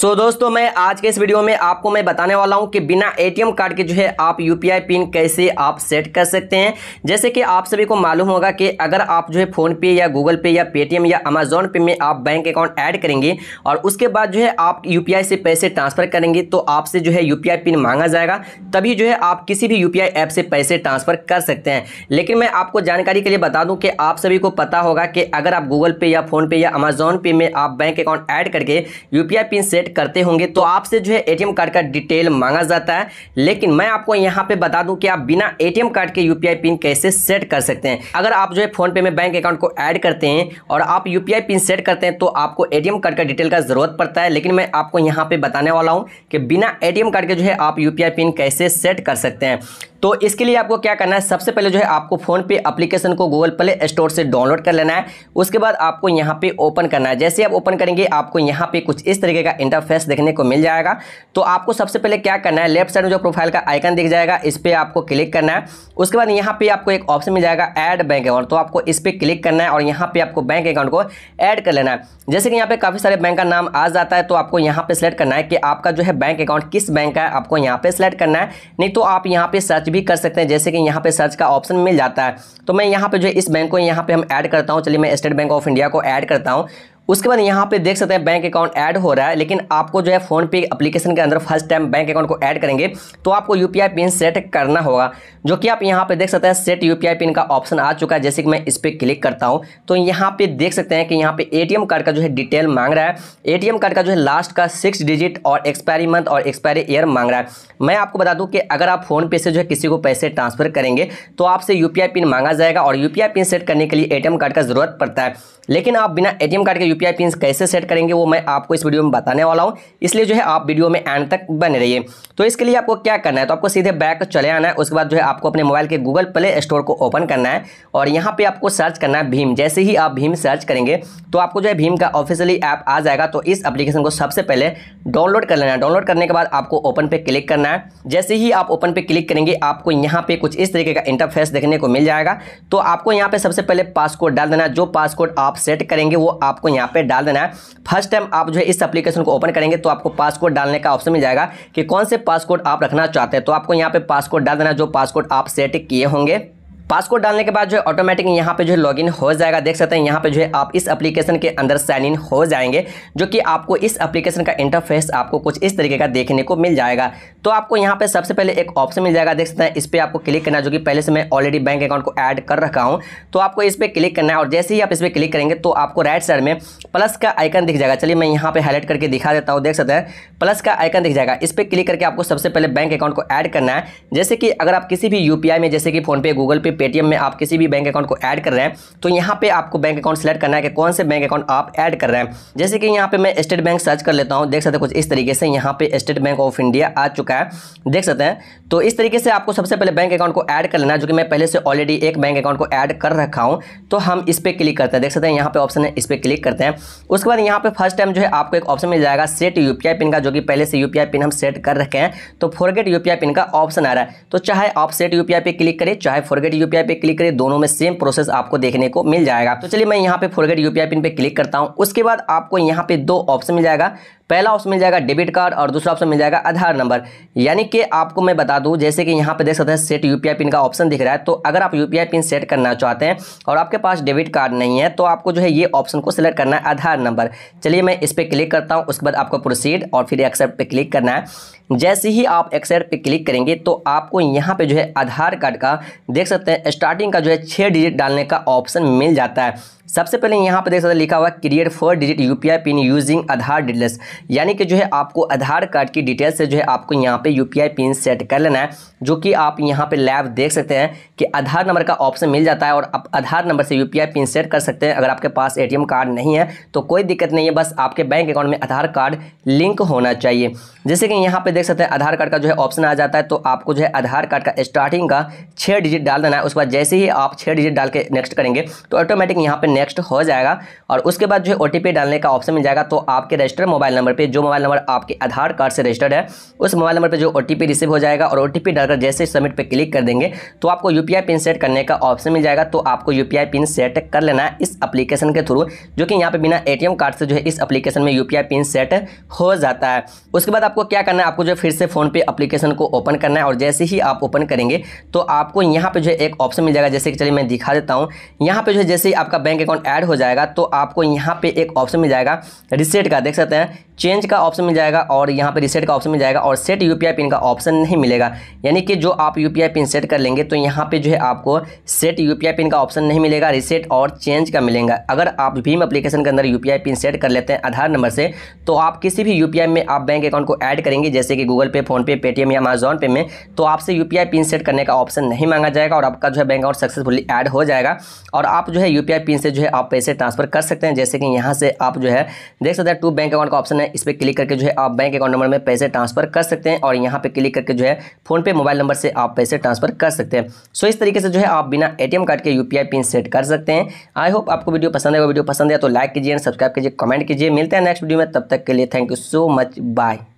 सो so, दोस्तों मैं आज के इस वीडियो में आपको मैं बताने वाला हूं कि बिना एटीएम कार्ड के जो है आप यूपीआई पिन कैसे आप सेट कर सकते हैं जैसे कि आप सभी को मालूम होगा कि अगर आप जो है फ़ोन पे या गूगल पे या पेटीएम या अमेजोन पे में आप बैंक अकाउंट ऐड करेंगे और उसके बाद जो है आप यू से पैसे ट्रांसफ़र करेंगे तो आपसे जो है यू पिन मांगा जाएगा तभी जो है आप किसी भी यू ऐप से पैसे ट्रांसफ़र कर सकते हैं लेकिन मैं आपको जानकारी के लिए बता दूँ कि आप सभी को पता होगा कि अगर आप गूगल पे या फ़ोनपे या अमेजोन पे में आप बैंक अकाउंट ऐड करके यू पिन सेट जनरेट करते होंगे तो आपसे जो है एटीएम कार्ड का डिटेल मांगा जाता है लेकिन मैं आपको यहाँ पे बता दूं कि आप बिना एटीएम कार्ड के यूपीआई पिन कैसे सेट कर सकते हैं अगर आप जो है फोन पे में बैंक अकाउंट को ऐड करते हैं और आप यूपीआई पिन सेट करते हैं तो आपको एटीएम कार्ड का डिटेल का जरूरत पड़ता है लेकिन मैं आपको यहाँ पर बताने वाला हूँ कि बिना एटीएम कार्ड के जो है आप यूपीआई पिन कैसे सेट कर सकते हैं तो इसके लिए आपको क्या करना है सबसे पहले जो है आपको फ़ोन पे एप्लीकेशन को गूगल प्ले स्टोर से डाउनलोड कर लेना है उसके बाद आपको यहाँ पे ओपन करना है जैसे आप ओपन करेंगे आपको यहाँ पे कुछ इस तरीके का इंटरफेस देखने को मिल जाएगा तो आपको सबसे पहले क्या करना है लेफ्ट साइड में जो प्रोफाइल का आइकन दिख जाएगा इस पर आपको क्लिक करना है उसके बाद यहाँ पे आपको एक ऑप्शन मिल जाएगा एड बैंक अकाउंट तो आपको इस पर क्लिक करना है और यहाँ पे आपको बैंक अकाउंट को ऐड कर लेना है जैसे कि यहाँ पे काफ़ी सारे बैंक का नाम आ जाता है तो आपको यहाँ पे सिलेक्ट करना है कि आपका जो है बैंक अकाउंट किस बैंक का है आपको यहाँ पे सिलेक्ट करना है नहीं तो आप यहाँ पे सर्च भी कर सकते हैं जैसे कि यहाँ पे सर्च का ऑप्शन मिल जाता है तो मैं यहाँ पे जो इस बैंक को यहाँ पे हम ऐड करता हूँ चलिए मैं स्टेट बैंक ऑफ इंडिया को ऐड करता हूँ उसके बाद यहाँ पे देख सकते हैं बैंक अकाउंट ऐड हो रहा है लेकिन आपको जो है फोन पे एप्लीकेशन के अंदर फर्स्ट टाइम बैंक अकाउंट को ऐड करेंगे तो आपको यू पिन सेट करना होगा जो कि आप यहाँ पे देख सकते हैं सेट यू पिन का ऑप्शन आ चुका है जैसे कि मैं इस पर क्लिक करता हूँ तो यहाँ पे देख सकते हैं कि यहाँ पे ए कार्ड का जो है डिटेल मांग रहा है ए कार्ड का जो है लास्ट का सिक्स डिजिट और एक्सपायरी मंथ और एक्सपायरी ईयर मांग रहा है मैं आपको बता दूँ कि अगर आप फोनपे से जो है किसी को पैसे ट्रांसफर करेंगे तो आपसे यू पिन मांगा जाएगा और यू पिन सेट करने के लिए ए कार्ड का जरूरत पड़ता है लेकिन आप बिना ए कार्ड के यूपीआई पिन कैसे सेट करेंगे वो मैं आपको इस वीडियो में बताने वाला हूँ इसलिए जो है आप वीडियो में एंड तक बने रहिए तो इसके लिए आपको क्या करना है तो आपको सीधे बैक चले आना है उसके बाद जो है आपको अपने मोबाइल के गूगल प्ले स्टोर को ओपन करना है और यहाँ पर आपको सर्च करना है भीम जैसे ही आप भीम सर्च करेंगे तो आपको जो है भीम का ऑफिशियली ऐप आ जाएगा तो इस एप्लीकेशन को सबसे पहले डाउनलोड कर लेना है डाउनलोड करने के बाद आपको ओपन पे क्लिक करना है जैसे ही आप ओपन पे क्लिक करेंगे आपको यहाँ पे कुछ इस तरीके का इंटरफेस देखने को मिल जाएगा तो आपको यहाँ पे सबसे पहले पासकोड डाल देना जो पासकोड आप सेट करेंगे वो आपको यहाँ यहाँ पे डाल देना है फर्स्ट टाइम आप जो है इस एप्लीकेशन को ओपन करेंगे तो आपको पासकोड डालने का ऑप्शन मिल जाएगा कि कौन से पासकोड आप रखना चाहते हैं तो आपको यहाँ पे पासकोड डाल देना जो पासकोड आप सेट किए होंगे पासकोड डालने के बाद जो है ऑटोमेटिक यहाँ पे जो है लॉगिन हो जाएगा देख सकते हैं यहाँ पे जो है आप इस एप्लीकेशन के अंदर साइन इन हो जाएंगे जो कि आपको इस एप्लीकेशन का इंटरफेस आपको कुछ इस तरीके का देखने को मिल जाएगा तो आपको यहाँ पे सबसे पहले एक ऑप्शन मिल जाएगा देख सकते हैं इस पर आपको क्लिक करना जो कि पहले से मैं ऑलरेडी बैंक अकाउंट को ऐड कर रखा हूँ तो आपको इस पर क्लिक करना है और जैसे ही आप इस पर क्लिक करेंगे तो आपको राइट साइड में प्लस का आइकन दिख जाएगा चलिए मैं यहाँ पर हाईलाइट करके दिखा देता हूँ देख सकते हैं प्लस का आइकन दिख जाएगा इस पर क्लिक करके आपको सबसे पहले बैंक अकाउंट को ऐड करना है जैसे कि अगर आप किसी भी यू में जैसे कि फोनपे गूगल पे भी पेटीएम में आप किसी भी बैंक अकाउंट को ऐड कर रहे हैं तो यहाँ पे आपको बैंक अकाउंट सेलेक्ट करना है कि कौन से बैंक अकाउंट आप ऐड कर रहे हैं जैसे कि यहाँ पे मैं स्टेट बैंक सर्च कर लेता हूँ देख सकते हैं कुछ इस तरीके से यहाँ पे स्टेट बैंक ऑफ इंडिया आ चुका है देख सकते हैं तो इस तरीके से आपको सबसे पहले बैंक अकाउंट को ऐड कर लेना है जो कि मैं पहले से ऑलरेडी एक बैंक अकाउंट को ऐड कर रखा हूँ तो हम इस पर क्लिक करते हैं देख सकते हैं यहाँ पे ऑप्शन है इस पर क्लिक करते हैं उसके बाद यहाँ पे फर्स्ट टाइम जो है आपको एक ऑप्शन मिल जाएगा सेट यू पिन का जो कि पहले से यू पिन हम सेट कर रखे हैं तो फोरगेट यू पिन का ऑप्शन आ रहा है तो चाहे आप सेट यू पे क्लिक करें चाहे फोरगेट यूपीआई पे क्लिक करें दोनों में सेम प्रोसेस आपको देखने को मिल जाएगा तो चलिए मैं यहाँ पे फोरगेट यूपीआई पिन पे क्लिक करता हूँ उसके बाद आपको यहाँ पे दो ऑप्शन मिल जाएगा पहला ऑप्शन मिल जाएगा डेबिट कार्ड और दूसरा ऑप्शन मिल जाएगा आधार नंबर यानी कि आपको मैं बता दूं जैसे कि यहाँ पे देख सकते हैं सेट यूपीआई पिन का ऑप्शन दिख रहा है तो अगर आप यूपीआई पिन सेट करना चाहते हैं और आपके पास डेबिट कार्ड नहीं है तो आपको जो है ये ऑप्शन को सिलेक्ट करना है आधार नंबर चलिए मैं इस पर क्लिक करता हूँ उसके बाद आपको प्रोसीड और फिर एक्सेप्ट पर क्लिक करना है जैसे ही आप एक्सेप्ट पे क्लिक करेंगे तो आपको यहाँ पर जो है आधार कार्ड का देख सकते हैं स्टार्टिंग का जो है छः डिजिट डालने का ऑप्शन मिल जाता है सबसे पहले यहाँ पर देख सकते हैं लिखा हुआ create four digit UPI PIN using Aadhaar details यानी कि जो है आपको आधार कार्ड की डिटेल्स से जो है आपको यहाँ पे यूपीआई पिन सेट कर लेना है जो कि आप यहाँ पे लैब देख सकते हैं कि आधार नंबर का ऑप्शन मिल जाता है और आप आधार नंबर से यूपीआई पिन सेट कर सकते हैं अगर आपके पास ए कार्ड नहीं है तो कोई दिक्कत नहीं है बस आपके बैंक अकाउंट में आधार कार्ड लिंक होना चाहिए जैसे कि यहाँ पर देख सकते हैं आधार कार्ड का जो है ऑप्शन आ जाता है तो आपको जो है आधार कार्ड का स्टार्टिंग का छः डिजिट डाल देना है उसके बाद जैसे ही आप छः डिजिट डाल के नेक्स्ट करेंगे तो ऑटोमेटिक यहाँ पर नेक्स्ट हो जाएगा और उसके बाद जो है ओटीपी डालने का ऑप्शन मिल जाएगा तो आपके रजिस्टर मोबाइल नंबर पर जो मोबाइल नंबर आपके आधार कार्ड से रजिस्टर्ड है उस मोबाइल नंबर पर जो ओटीपी रिसीव हो जाएगा और ओ डालकर जैसे सबमिट पर क्लिक कर देंगे तो आपको यूपीआई पिन सेट करने का ऑप्शन मिल जाएगा तो आपको यूपीआई पिन सेट कर लेना है इस एप्लीकेशन के थ्रू जो कि यहाँ पर बिना ए कार्ड से जो है इस एप्लीकेशन में यूपीआई पिन सेट हो जाता है उसके बाद आपको क्या करना है आपको जो फिर से फ़ोन पे अपलीकेशन को ओपन करना है और जैसे ही आप ओपन करेंगे तो आपको यहाँ पे जो है एक ऑप्शन मिल जाएगा जैसे कि चलिए मैं दिखा देता हूँ यहाँ पे जो है जैसे ही आपका बैंक अकाउंट ऐड हो जाएगा तो आपको यहाँ पे एक ऑप्शन मिल जाएगा रिसेट का देख सकते हैं चेंज का ऑप्शन मिल जाएगा और यहाँ पर रिसेट का ऑप्शन मिल जाएगा और सेट यूपीआई पिन का ऑप्शन नहीं मिलेगा यानी कि जो आप यूपीआई पिन सेट कर लेंगे तो यहाँ पे जो है आपको सेट यूपीआई पिन का ऑप्शन नहीं मिलेगा रिसेट और चेंज का मिलेगा अगर आप भीम एप्लीकेशन के अंदर यूपीआई पिन सेट कर लेते हैं आधार नंबर से तो आप किसी भी यू में आप बैंक अकाउंट को ऐड करेंगे जैसे कि गूगल पे फोनपे पेटीएम या अमेजोन पे में तो आपसे यू पिन सेट करने का ऑप्शन नहीं मांगा जाएगा और आपका जो है बैंक अकाउंट सक्सेसफुली ऐड हो जाएगा और आप जो है यू पिन से जो है आप पैसे ट्रांसफर कर सकते हैं जैसे कि यहाँ से आप जो है देख सकते हैं टू बैंक अकाउंट का ऑप्शन है इस पर क्लिक करके जो है आप बैंक अकाउंट नंबर में पैसे ट्रांसफर कर सकते हैं और यहाँ पे क्लिक करके जो है फोनपे मोबाइल नंबर से आप पैसे ट्रांसफर कर सकते हैं सो इस तरीके से जो है आप बिना एटीएम कार्ड के यूपीआई पिन सेट कर सकते हैं आई होप आपको वीडियो पसंद है वीडियो पसंद है तो लाइक कीजिए सब्सक्राइब कीजिए कमेंट कीजिए मिलते हैं नेक्स्ट वीडियो में तब तक के लिए thank you so much bye